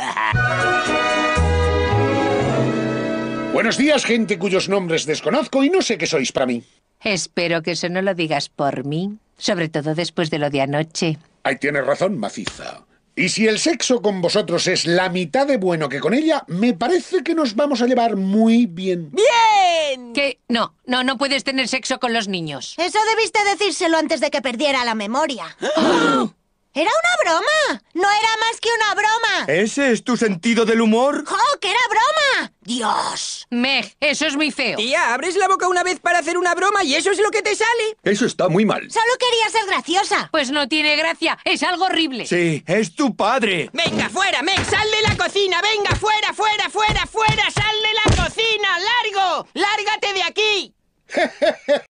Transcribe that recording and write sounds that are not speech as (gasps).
(laughs) Buenos días, gente cuyos nombres desconozco y no sé qué sois para mí. Espero que eso no lo digas por mí, sobre todo después de lo de anoche. Ahí tienes razón, maciza. Y si el sexo con vosotros es la mitad de bueno que con ella, me parece que nos vamos a llevar muy bien. ¡Bien! Que no, no, no puedes tener sexo con los niños. Eso debiste decírselo antes de que perdiera la memoria. (gasps) Era una ¡No era más que una broma! ¿Ese es tu sentido del humor? ¡Oh, que era broma! ¡Dios! Meg, eso es muy feo. Tía, abres la boca una vez para hacer una broma y eso es lo que te sale. Eso está muy mal. Solo quería ser graciosa. Pues no tiene gracia, es algo horrible. Sí, es tu padre. Venga, fuera, Meg, sal de la cocina, venga, fuera, fuera, fuera, fuera, sal de la cocina, largo, lárgate de aquí. (laughs)